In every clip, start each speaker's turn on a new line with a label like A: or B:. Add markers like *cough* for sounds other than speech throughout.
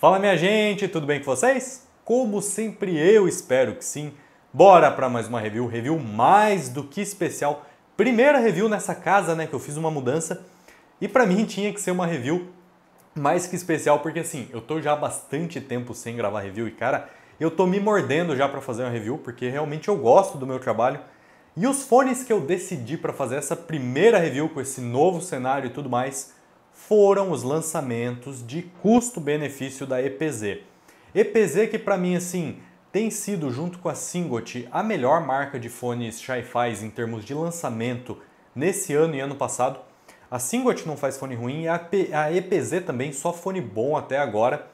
A: Fala minha gente, tudo bem com vocês? Como sempre eu espero que sim. Bora para mais uma review, review mais do que especial. Primeira review nessa casa, né, que eu fiz uma mudança. E para mim tinha que ser uma review mais que especial, porque assim, eu tô já há bastante tempo sem gravar review e cara, eu tô me mordendo já para fazer uma review, porque realmente eu gosto do meu trabalho. E os fones que eu decidi para fazer essa primeira review com esse novo cenário e tudo mais, foram os lançamentos de custo-benefício da EPZ. EPZ que para mim assim tem sido junto com a Singot a melhor marca de fones Hi-Fi em termos de lançamento nesse ano e ano passado. A Singot não faz fone ruim e a EPZ também só fone bom até agora.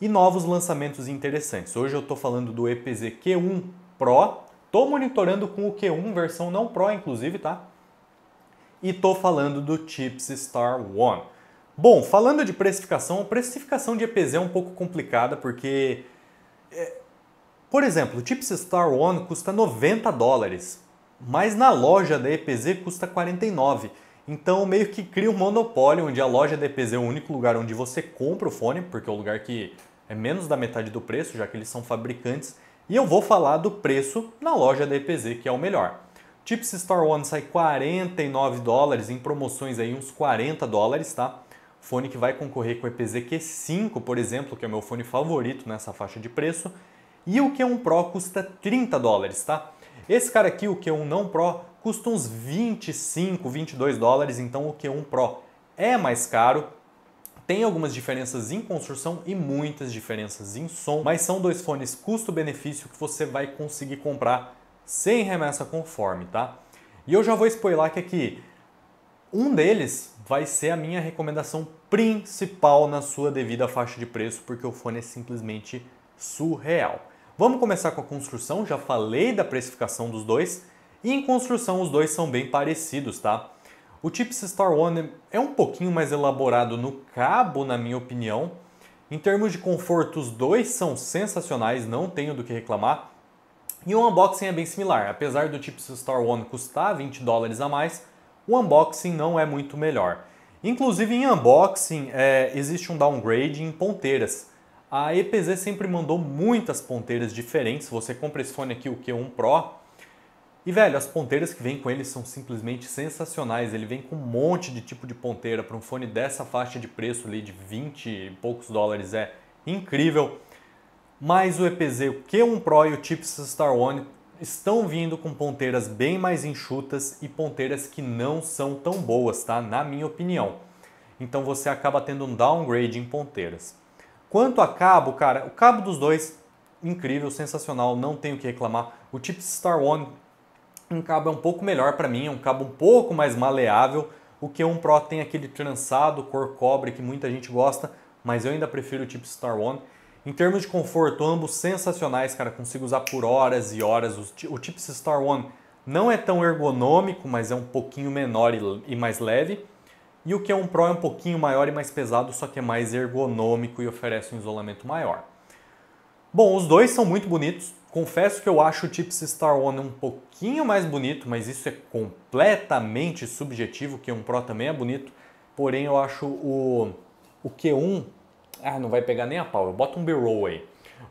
A: E novos lançamentos interessantes. Hoje eu estou falando do EPZ Q1 Pro. Estou monitorando com o Q1 versão não Pro, inclusive, tá? e tô falando do Chips Star One. Bom, falando de precificação, a precificação de EPZ é um pouco complicada porque, é, por exemplo, o Chips Star One custa 90 dólares, mas na loja da EPZ custa 49. Então meio que cria um monopólio onde a loja da EPZ é o único lugar onde você compra o fone, porque é o lugar que é menos da metade do preço, já que eles são fabricantes. E eu vou falar do preço na loja da EPZ, que é o melhor. Chips Store One sai 49 dólares, em promoções aí uns 40 dólares, tá? Fone que vai concorrer com o EPZ Q5, por exemplo, que é o meu fone favorito nessa faixa de preço. E o Q1 Pro custa 30 dólares, tá? Esse cara aqui, o Q1 não Pro, custa uns 25, 22 dólares, então o Q1 Pro é mais caro, tem algumas diferenças em construção e muitas diferenças em som, mas são dois fones custo-benefício que você vai conseguir comprar sem remessa conforme, tá? E eu já vou spoiler que aqui um deles vai ser a minha recomendação principal na sua devida faixa de preço, porque o fone é simplesmente surreal. Vamos começar com a construção, já falei da precificação dos dois, e em construção os dois são bem parecidos, tá? O Chips Star One é um pouquinho mais elaborado no cabo, na minha opinião. Em termos de conforto, os dois são sensacionais, não tenho do que reclamar. E o unboxing é bem similar, apesar do Chips tipo Store One custar 20 dólares a mais, o unboxing não é muito melhor. Inclusive em unboxing é, existe um downgrade em ponteiras. A EPZ sempre mandou muitas ponteiras diferentes, você compra esse fone aqui, o Q1 Pro, e velho, as ponteiras que vem com ele são simplesmente sensacionais, ele vem com um monte de tipo de ponteira, para um fone dessa faixa de preço ali de 20 e poucos dólares é incrível mas o EPZ Q1 Pro e o Chips Star One estão vindo com ponteiras bem mais enxutas e ponteiras que não são tão boas, tá? Na minha opinião. Então você acaba tendo um downgrade em ponteiras. Quanto a cabo, cara, o cabo dos dois incrível, sensacional, não tenho o que reclamar. O Chips Star One um cabo é um pouco melhor para mim, é um cabo um pouco mais maleável. O Q1 Pro tem aquele trançado, cor cobre que muita gente gosta, mas eu ainda prefiro o Chips Star One. Em termos de conforto, ambos sensacionais, cara. Consigo usar por horas e horas. O, o Tips Star One não é tão ergonômico, mas é um pouquinho menor e, e mais leve. E o que é um Pro é um pouquinho maior e mais pesado, só que é mais ergonômico e oferece um isolamento maior. Bom, os dois são muito bonitos. Confesso que eu acho o Tips Star One um pouquinho mais bonito, mas isso é completamente subjetivo, que 1 Pro também é bonito. Porém, eu acho o, o Q1 ah, não vai pegar nem a pau, Eu boto um B-roll aí.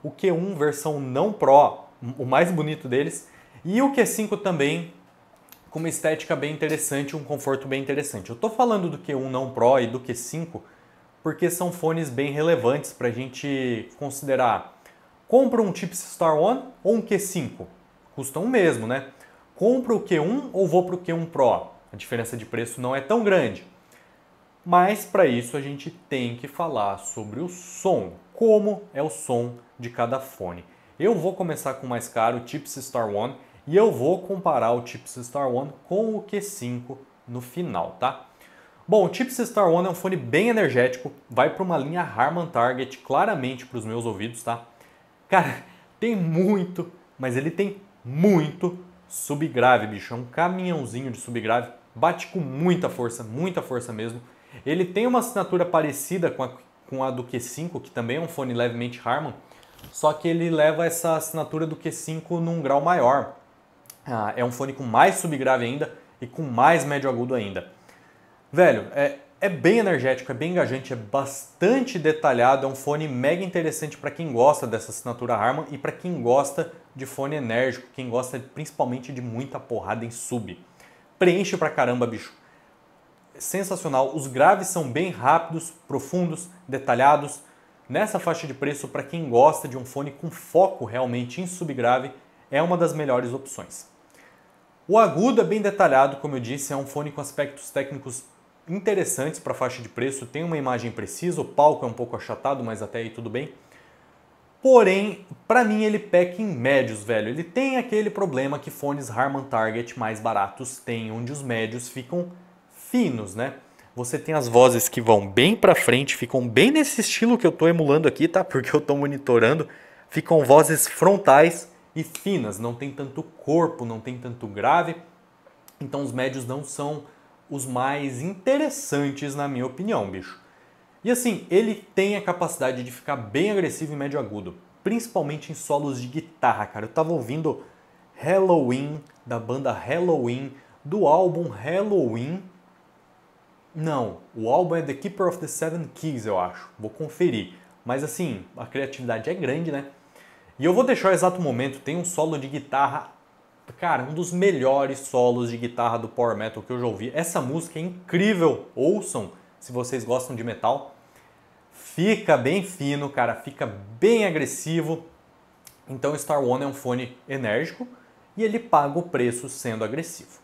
A: O Q1 versão não Pro, o mais bonito deles, e o Q5 também com uma estética bem interessante, um conforto bem interessante. Eu estou falando do Q1 não Pro e do Q5 porque são fones bem relevantes para a gente considerar. Compra um Chips Star One ou um Q5? Custam o mesmo, né? Compra o Q1 ou vou para o Q1 Pro? A diferença de preço não é tão grande. Mas para isso a gente tem que falar sobre o som, como é o som de cada fone. Eu vou começar com o mais caro, o Chips Star One, e eu vou comparar o Chips Star One com o Q5 no final, tá? Bom, o Chips Star One é um fone bem energético, vai para uma linha Harman Target claramente para os meus ouvidos, tá? Cara, *laughs* tem muito, mas ele tem muito subgrave, bicho. É um caminhãozinho de subgrave, bate com muita força, muita força mesmo. Ele tem uma assinatura parecida com a, com a do Q5, que também é um fone levemente Harman, só que ele leva essa assinatura do Q5 num grau maior. Ah, é um fone com mais subgrave ainda e com mais médio agudo ainda. Velho, é, é bem energético, é bem engajante, é bastante detalhado, é um fone mega interessante para quem gosta dessa assinatura Harman e para quem gosta de fone enérgico, quem gosta principalmente de muita porrada em sub. Preenche pra caramba, bicho sensacional. Os graves são bem rápidos, profundos, detalhados. Nessa faixa de preço, para quem gosta de um fone com foco realmente em subgrave, é uma das melhores opções. O agudo é bem detalhado, como eu disse, é um fone com aspectos técnicos interessantes para faixa de preço, tem uma imagem precisa, o palco é um pouco achatado, mas até aí tudo bem. Porém, para mim ele peca em médios, velho. Ele tem aquele problema que fones Harman Target mais baratos têm, onde os médios ficam finos, né? Você tem as vozes que vão bem para frente, ficam bem nesse estilo que eu estou emulando aqui, tá? *laughs* Porque eu estou monitorando. Ficam vozes frontais e finas, não tem tanto corpo, não tem tanto grave. Então os médios não são os mais interessantes na minha opinião, bicho. E assim, ele tem a capacidade de ficar bem agressivo em médio agudo, principalmente em solos de guitarra, cara. Eu tava ouvindo Halloween da banda Halloween do álbum Halloween não, o álbum é The Keeper of the Seven Keys, eu acho. Vou conferir. Mas assim, a criatividade é grande, né? E eu vou deixar o exato momento, tem um solo de guitarra, cara, um dos melhores solos de guitarra do power metal que eu já ouvi. Essa música é incrível, ouçam se vocês gostam de metal. Fica bem fino, cara, fica bem agressivo. Então Star One é um fone enérgico e ele paga o preço sendo agressivo.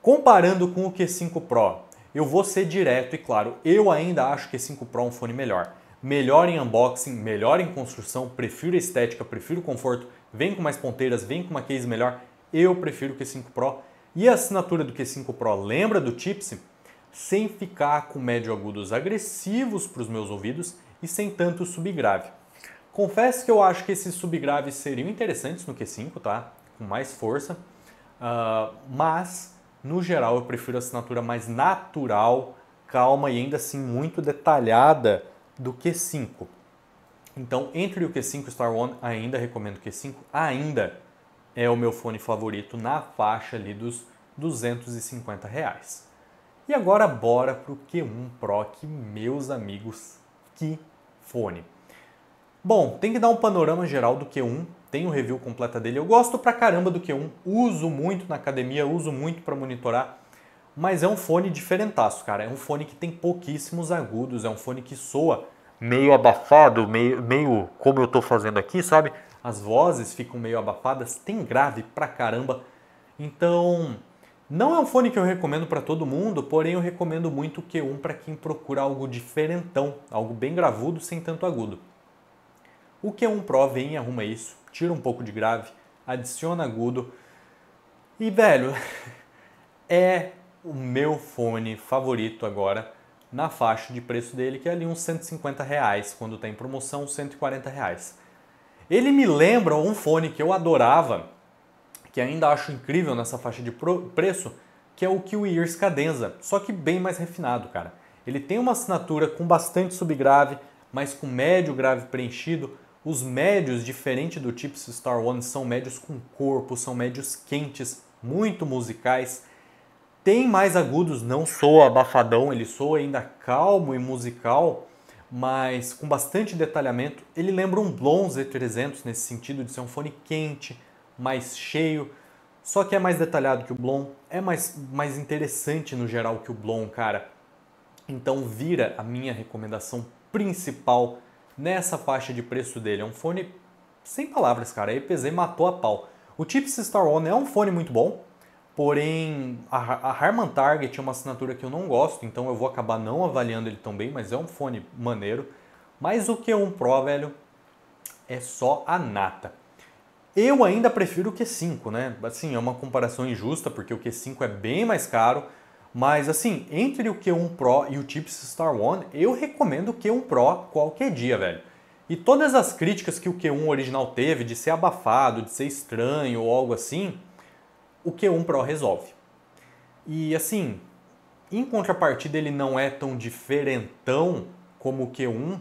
A: Comparando com o Q5 Pro, eu vou ser direto e claro, eu ainda acho que esse 5 Pro é um fone melhor. Melhor em unboxing, melhor em construção, prefiro a estética, prefiro o conforto, vem com mais ponteiras, vem com uma case melhor. Eu prefiro o Q5 Pro. E a assinatura do Q5 Pro lembra do Tipsy? Sem ficar com médio agudos agressivos para os meus ouvidos e sem tanto subgrave. Confesso que eu acho que esses subgraves seriam interessantes no Q5, tá? Com mais força. Uh, mas no geral, eu prefiro a assinatura mais natural, calma e ainda assim muito detalhada do Q5. Então, entre o Q5 e o Star One, ainda recomendo o Q5, ainda é o meu fone favorito na faixa ali dos 250 reais. E agora bora pro Q1 Pro, que meus amigos, que fone. Bom, tem que dar um panorama geral do Q1 tem um review completa dele. Eu gosto pra caramba do Q1, uso muito na academia, uso muito para monitorar, mas é um fone diferentaço, cara. É um fone que tem pouquíssimos agudos, é um fone que soa meio abafado, meio, meio como eu tô fazendo aqui, sabe? As vozes ficam meio abafadas, tem grave pra caramba. Então, não é um fone que eu recomendo para todo mundo, porém eu recomendo muito o Q1 para quem procura algo diferentão, algo bem gravudo sem tanto agudo. O Q1 Pro vem e arruma isso, tira um pouco de grave, adiciona agudo. E velho, *laughs* é o meu fone favorito agora na faixa de preço dele, que é ali uns 150 reais, quando tem promoção 140 reais. Ele me lembra um fone que eu adorava, que ainda acho incrível nessa faixa de preço, que é o ears Cadenza, só que bem mais refinado, cara. Ele tem uma assinatura com bastante subgrave, mas com médio grave preenchido, os médios, diferente do Tips Star One, são médios com corpo, são médios quentes, muito musicais. Tem mais agudos, não soa abafadão, ele soa ainda calmo e musical, mas com bastante detalhamento. Ele lembra um Blon Z300 nesse sentido de ser um fone quente, mais cheio, só que é mais detalhado que o Blon, é mais, mais interessante no geral que o Blon, cara. Então vira a minha recomendação principal nessa faixa de preço dele. É um fone sem palavras, cara. A EPZ matou a pau. O Chips Star One é um fone muito bom, porém a, a Harman Target é uma assinatura que eu não gosto, então eu vou acabar não avaliando ele tão bem, mas é um fone maneiro. Mas o Q1 Pro, velho, é só a nata. Eu ainda prefiro o Q5, né? Assim, é uma comparação injusta, porque o Q5 é bem mais caro, mas assim, entre o Q1 Pro e o Chips Star One, eu recomendo o Q1 Pro qualquer dia, velho. E todas as críticas que o Q1 original teve de ser abafado, de ser estranho ou algo assim, o Q1 Pro resolve. E assim, em contrapartida ele não é tão diferentão como o Q1,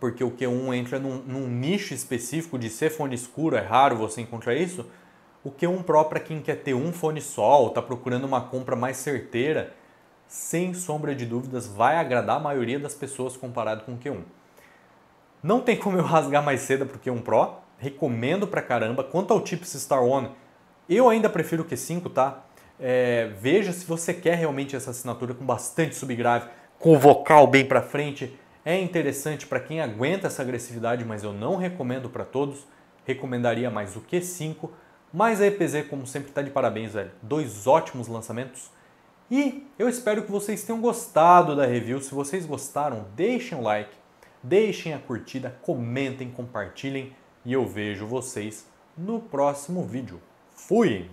A: porque o Q1 entra num, num nicho específico de ser fone escuro, é raro você encontrar isso, o Q1 Pro para quem quer ter um fone só ou está procurando uma compra mais certeira, sem sombra de dúvidas, vai agradar a maioria das pessoas comparado com o Q1. Não tem como eu *laughs* rasgar mais cedo para o Q1 Pro, recomendo pra caramba. Quanto ao Tips Star One, eu ainda prefiro o Q5, tá? É, veja se você quer realmente essa assinatura com bastante subgrave, com vocal bem para frente. É interessante para quem aguenta essa agressividade, mas eu não recomendo para todos. Recomendaria mais o Q5 mas a EPZ, como sempre, está de parabéns, velho. Dois ótimos lançamentos. E eu espero que vocês tenham gostado da review. Se vocês gostaram, deixem o like, deixem a curtida, comentem, compartilhem. E eu vejo vocês no próximo vídeo. Fui!